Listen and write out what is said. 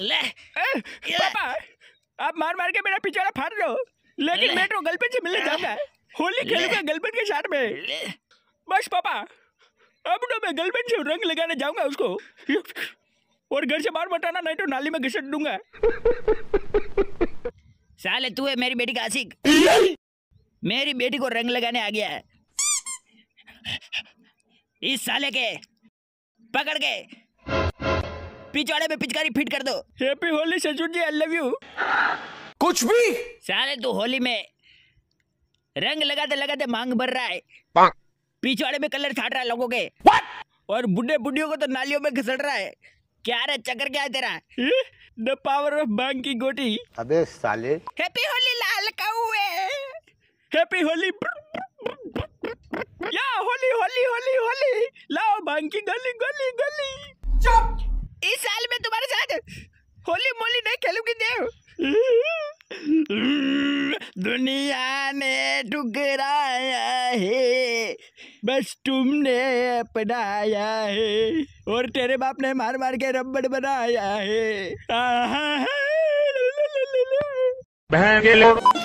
ले पापा आप मार मार के मेरा पिछड़ा फाड़ दो लेकिन ले। मेट्रो तो गर्लफ्रेंड से मिलने जाऊंगा होली खेलूंगा गर्लफ्रेंड के साथ में बस पापा अब तो मैं गर्लफ्रेंड से रंग लगाने जाऊंगा उसको और घर से बाहर बताना नहीं तो नाली में घिसट दूंगा साले तू है मेरी बेटी का आशिक मेरी बेटी को रंग लगाने आ गया है इस साले के पकड़ के पिछवाड़े में पिचकारी फिट कर दो हैप्पी होली सचुर जी आई लव यू कुछ भी सारे तू होली में रंग लगाते लगाते मांग भर रहा है पिछवाड़े में कलर छाट रहा है लोगों के What? और बुढ़े बुढ़ियों को तो नालियों में घिसड़ रहा है क्या रे चक्कर क्या है तेरा द पावर ऑफ बैंक की गोटी अबे साले हैप्पी होली लाल कौए हैप्पी होली या होली होली होली होली लाओ बैंक की गली गली गली चुप गोली नहीं खेलूंगी देव दुनिया ने ठुकराया है बस तुमने अपनाया है और तेरे बाप ने मार मार के रबड़ बनाया है बहन के लोग